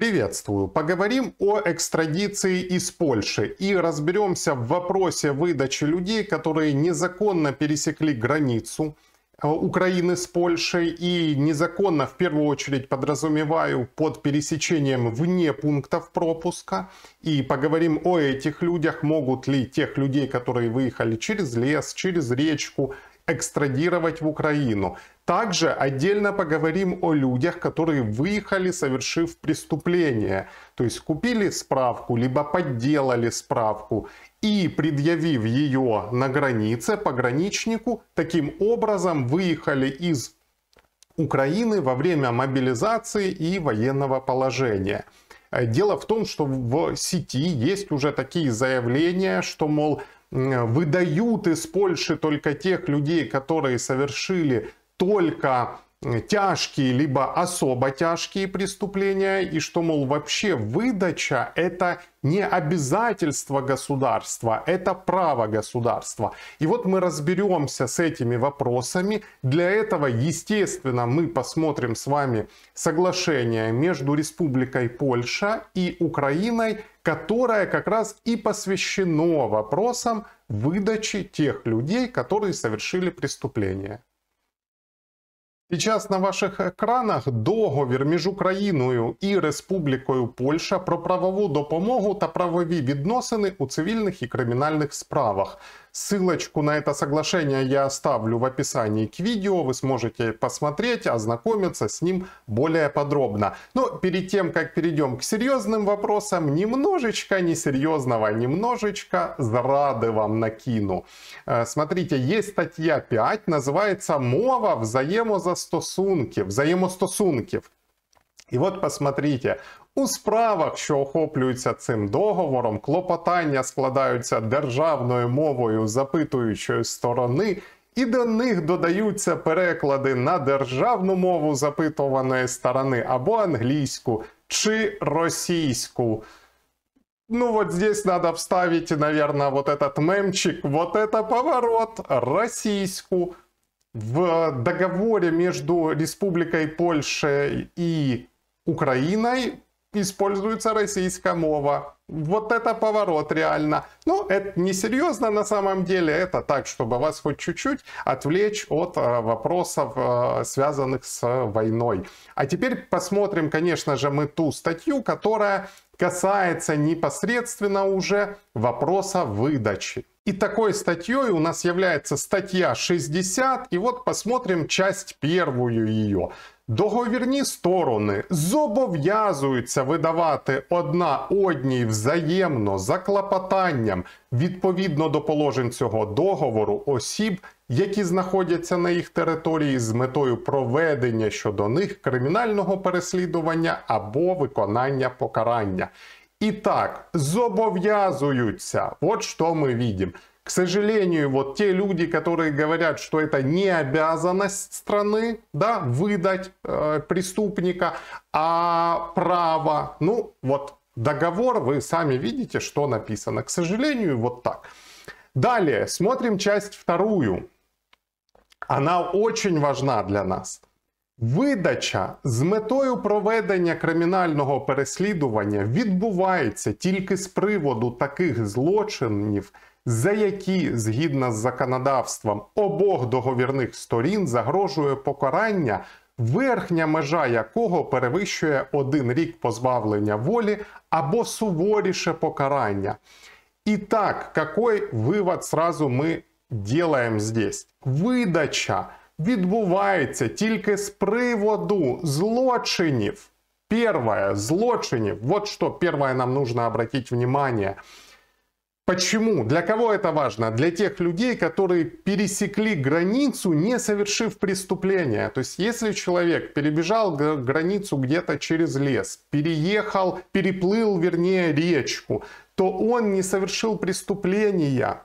Приветствую! Поговорим о экстрадиции из Польши и разберемся в вопросе выдачи людей, которые незаконно пересекли границу э, Украины с Польшей и незаконно, в первую очередь, подразумеваю под пересечением вне пунктов пропуска. И поговорим о этих людях, могут ли тех людей, которые выехали через лес, через речку, экстрадировать в Украину. Также отдельно поговорим о людях, которые выехали, совершив преступление. То есть купили справку, либо подделали справку и, предъявив ее на границе пограничнику, таким образом выехали из Украины во время мобилизации и военного положения. Э, дело в том, что в сети есть уже такие заявления, что, мол, Э, выдают из Польши только тех людей, которые совершили только э, тяжкие либо особо тяжкие преступления и что, мол, вообще выдача это не обязательство государства, это право государства. И вот мы разберемся с этими вопросами. Для этого, естественно, мы посмотрим с вами соглашение между Республикой Польша и Украиной которое как раз и посвящено вопросам выдачи тех людей, которые совершили преступление. Сейчас на ваших экранах договор між Україною і Республікою Польща про правову допомогу та правові відносини у цивільних і кримінальних справах. Ссылочку на это соглашение я оставлю в описании к видео. Вы сможете посмотреть, ознакомиться с ним более подробно. Но перед тем, как перейдем к серьезным вопросам, немножечко несерьезного, немножечко зрады вам накину. Э, смотрите, есть статья 5, называется «Мова взаємозастосунків». Взаємостосунків. І от посмотрите, у справах, що охоплюються цим договором, клопотання складаються державною мовою запитуючої сторони, і до них додаються переклади на державну мову запитуваної сторони або англійську чи російську. Ну вот здесь надо вставить, наверное, вот этот мемчик, вот это поворот, российскую. В договоре между Республикой Польша и Украиной используется российская мова. Вот это поворот реально. Ну, это не серьезно на самом деле, это так, чтобы вас хоть чуть-чуть отвлечь от э, вопросов, э, связанных с войной. А теперь посмотрим, конечно же, мы ту статью, которая касается непосредственно уже вопроса выдачи. И такой статьей у нас является статья 60, и вот посмотрим часть первую ее. Договірні сторони зобов'язуються видавати одна одній взаємно за клопотанням відповідно до положень цього договору осіб, які знаходяться на їх території з метою проведення щодо них кримінального переслідування або виконання покарання. І так, зобов'язуються, от що ми відім. К сожалению, вот те люди, которые говорят, что это не обязанность страны, да, выдать э, преступника, а право, ну вот договор, вы сами видите, что написано. К сожалению, вот так. Далее, смотрим часть вторую. Она очень важна для нас. Выдача з метою проведення кримінального переслідування відбувається тільки з приводу таких злочинів, за які, згідно з законодавством обох договірних сторін, загрожує покарання, верхня межа якого перевищує один рік позбавлення волі або суворіше покарання. І так, какой вивод сразу ми делаем здесь? Видача відбувається тільки з приводу злочинів. Первое, злочинів. Вот что первое нам нужно обратить внимание – Почему? Для кого это важно? Для тех людей, которые пересекли границу, не совершив преступления. То есть, если человек перебежал границу где-то через лес, переехал, переплыл, вернее, речку, то он не совершил преступления.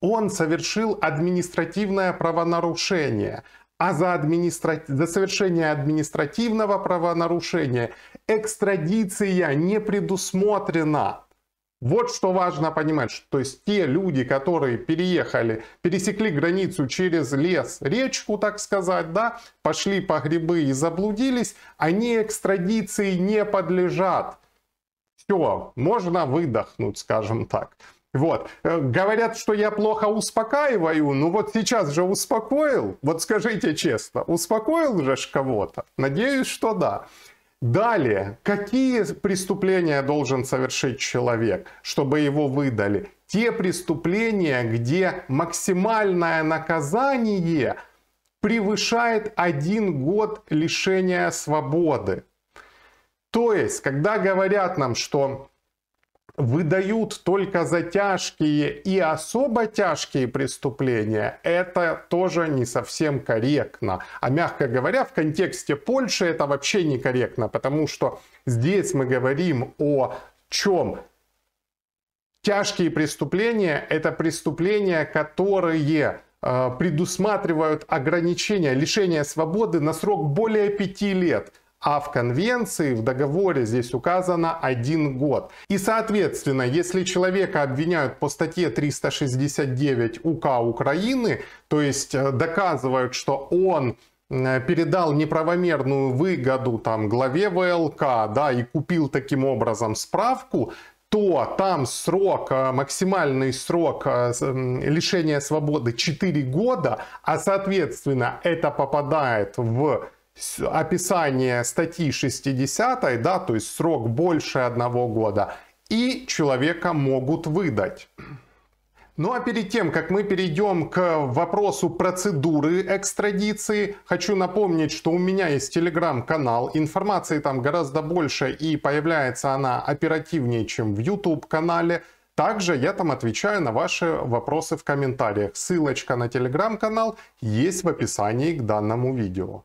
Он совершил административное правонарушение а за, администра... за совершение административного правонарушения экстрадиция не предусмотрена. Вот что важно понимать, что, то есть те люди, которые переехали, пересекли границу через лес, речку, так сказать, да, пошли по грибы и заблудились, они экстрадиции не подлежат. Все, можно выдохнуть, скажем так. Вот. Э, говорят, что я плохо успокаиваю, ну вот сейчас же успокоил. Вот скажите честно, успокоил же кого-то? Надеюсь, что да. Далее, какие преступления должен совершить человек, чтобы его выдали? Те преступления, где максимальное наказание превышает один год лишения свободы. То есть, когда говорят нам, что выдают только за тяжкие и особо тяжкие преступления, это тоже не совсем корректно. А мягко говоря, в контексте Польши это вообще некорректно, потому что здесь мы говорим о чем? Тяжкие преступления – это преступления, которые э, предусматривают ограничения, лишение свободы на срок более пяти лет – а в конвенции, в договоре здесь указано один год. И соответственно, если человека обвиняют по статье 369 УК Украины, то есть э, доказывают, что он э, передал неправомерную выгоду там главе ВЛК, да, и купил таким образом справку, то там срок, э, максимальный срок лишения свободы 4 года, а соответственно это попадает в описание статьи 60, да, то есть срок больше одного года, и человека могут выдать. Ну а перед тем, как мы перейдем к вопросу процедуры экстрадиции, хочу напомнить, что у меня есть телеграм-канал, информации там гораздо больше и появляется она оперативнее, чем в YouTube-канале. Также я там отвечаю на ваши вопросы в комментариях. Ссылочка на телеграм-канал есть в описании к данному видео.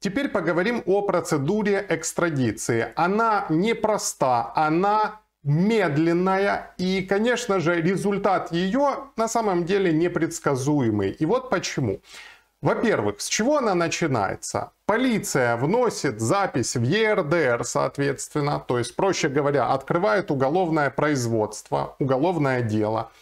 Теперь поговорим о процедуре экстрадиции. Она непроста, она медленная и, конечно же, результат ее на самом деле непредсказуемый. И вот почему. Во-первых, с чего она начинается? Полиция вносит запись в ЕРДР, соответственно, то есть, проще говоря, открывает уголовное производство, уголовное дело –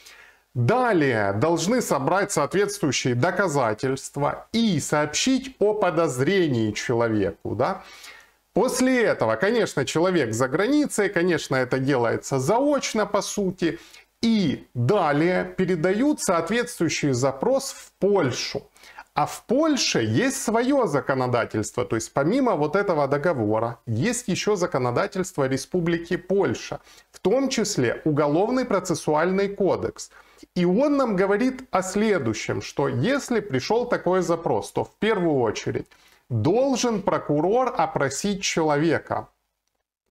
Далее должны собрать соответствующие доказательства и сообщить о подозрении человеку. Да? После этого, конечно, человек за границей, конечно, это делается заочно по сути. И далее передают соответствующий запрос в Польшу. А в Польше есть свое законодательство, то есть помимо вот этого договора есть еще законодательство Республики Польша, в том числе Уголовный процессуальный кодекс – и он нам говорит о следующем, что если пришел такой запрос, то в первую очередь должен прокурор опросить человека.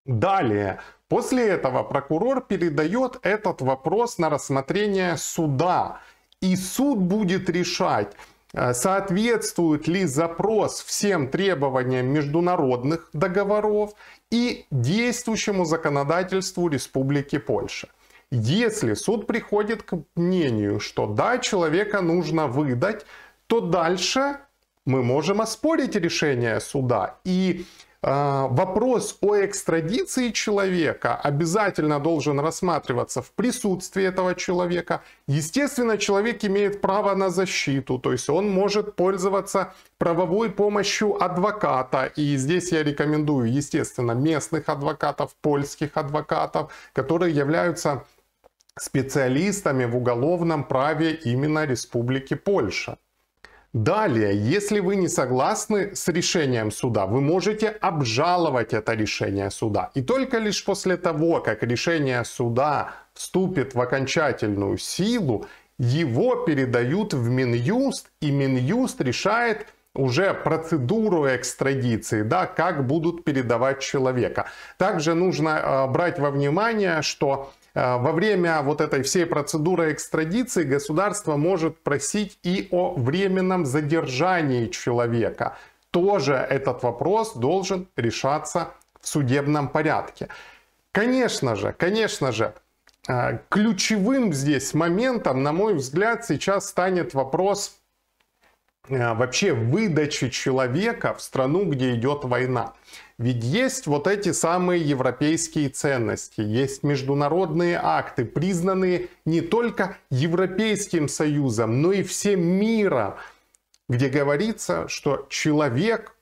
Далее, после этого прокурор передает этот вопрос на рассмотрение суда. И суд будет решать, э, соответствует ли запрос всем требованиям международных договоров и действующему законодательству Республики Польша. Если суд приходит к мнению, что да, человека нужно выдать, то дальше мы можем оспорить решение суда. И э, вопрос о экстрадиции человека обязательно должен рассматриваться в присутствии этого человека. Естественно, человек имеет право на защиту, то есть он может пользоваться правовой помощью адвоката. И здесь я рекомендую, естественно, местных адвокатов, польских адвокатов, которые являются специалистами в уголовном праве именно Республики Польша. Далее, если вы не согласны с решением суда, вы можете обжаловать это решение суда. И только лишь после того, как решение суда вступит в окончательную силу, его передают в Минюст, и Минюст решает уже процедуру экстрадиции, да, как будут передавать человека. Также нужно э, брать во внимание, что Э, во время вот этой всей процедуры экстрадиции государство может просить и о временном задержании человека. Тоже этот вопрос должен решаться в судебном порядке. Конечно же, конечно же, э, ключевым здесь моментом, на мой взгляд, сейчас станет вопрос а, вообще выдачи человека в страну, где идет война. Ведь есть вот эти самые европейские ценности, есть международные акты, признанные не только Европейским Союзом, но и всем миром, где говорится, что человек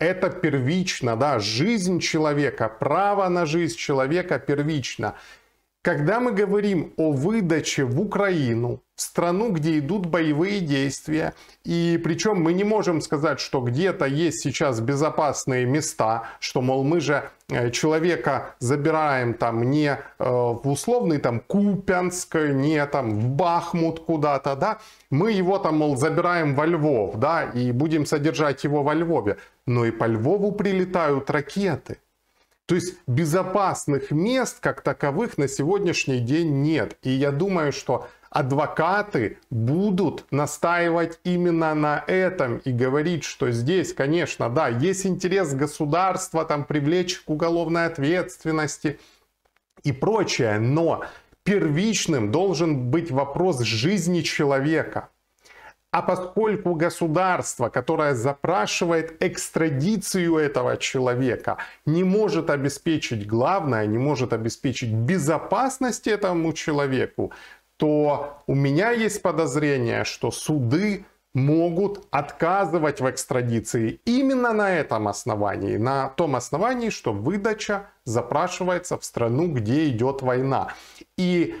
это первично, да, жизнь человека, право на жизнь человека первично. Когда мы говорим о выдаче в Украину страну, где идут боевые действия. И причем мы не можем сказать, что где-то есть сейчас безопасные места, что, мол, мы же э, человека забираем там не э, в условный там Купянск, не там в Бахмут куда-то, да, мы его там, мол, забираем во Львов, да, и будем содержать его во Львове. Но и по Львову прилетают ракеты. То есть безопасных мест как таковых на сегодняшний день нет. И я думаю, что адвокаты будут настаивать именно на этом и говорить, что здесь, конечно, да, есть интерес государства там привлечь к уголовной ответственности и прочее, но первичным должен быть вопрос жизни человека. А поскольку государство, которое запрашивает экстрадицию этого человека, не может обеспечить главное, не может обеспечить безопасность этому человеку, то у меня есть подозрение, что суды могут отказывать в экстрадиции именно на этом основании, на том основании, что выдача запрашивается в страну, где идет война. И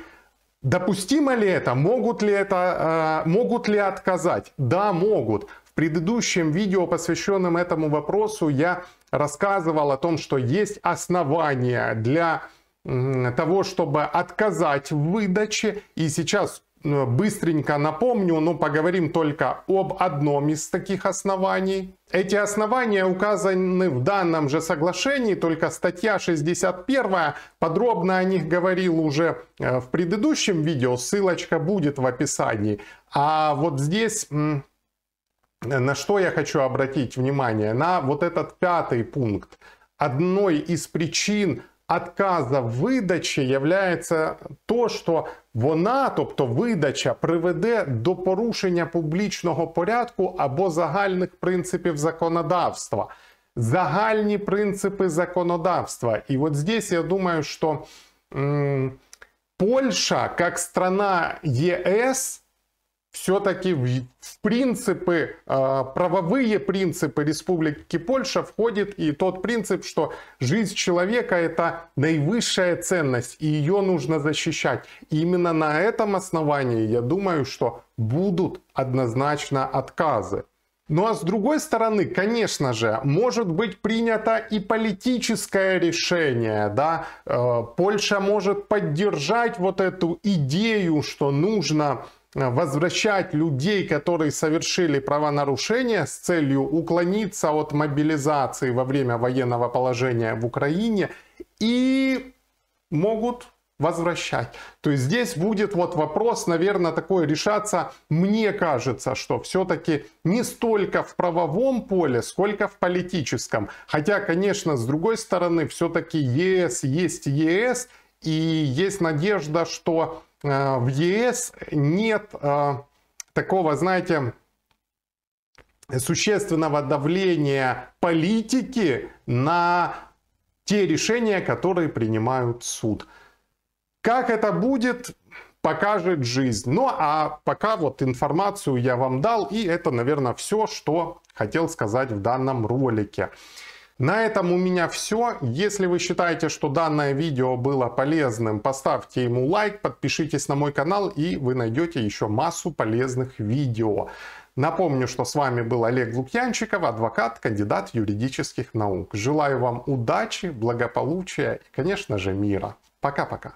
допустимо ли это, могут ли это, э, могут ли отказать? Да, могут. В предыдущем видео, посвященном этому вопросу, я рассказывал о том, что есть основания для того, чтобы отказать в выдаче. И сейчас э, быстренько напомню, но поговорим только об одном из таких оснований. Эти основания указаны в данном же соглашении, только статья 61, подробно о них говорил уже э, в предыдущем видео, ссылочка будет в описании. А вот здесь на что я хочу обратить внимание? На вот этот пятый пункт. Одной из причин отказа видачі являється то, що вона, тобто видача, приведе до порушення публічного порядку або загальних принципів законодавства. Загальні принципи законодавства. І от здесь я думаю, що Польща, як страна ЄС, все-таки в, в принципы, а, правовые принципы Республики Польша входит и тот принцип, что жизнь человека это наивысшая ценность, и ее нужно защищать. И именно на этом основании, я думаю, что будут однозначно отказы. Ну а с другой стороны, конечно же, может быть принято и политическое решение, да, э, Польша может поддержать вот эту идею, что нужно Э, возвращать людей, которые совершили правонарушения с целью уклониться от мобилизации во время военного положения в Украине и могут возвращать. То есть здесь будет вот вопрос, наверное, такой решаться, мне кажется, что все-таки не столько в правовом поле, сколько в политическом. Хотя, конечно, с другой стороны, все-таки ЕС есть ЕС, и есть надежда, что Э, в ЕС нет э, такого, знаете, существенного давления политики на те решения, которые принимают суд. Как это будет, покажет жизнь. Ну а пока вот информацию я вам дал, и это, наверное, все, что хотел сказать в данном ролике. На этом у меня все. Если вы считаете, что данное видео было полезным, поставьте ему лайк, подпишитесь на мой канал и вы найдете еще массу полезных видео. Напомню, что с вами был Олег Лукьянчиков, адвокат, кандидат юридических наук. Желаю вам удачи, благополучия и, конечно же, мира. Пока-пока.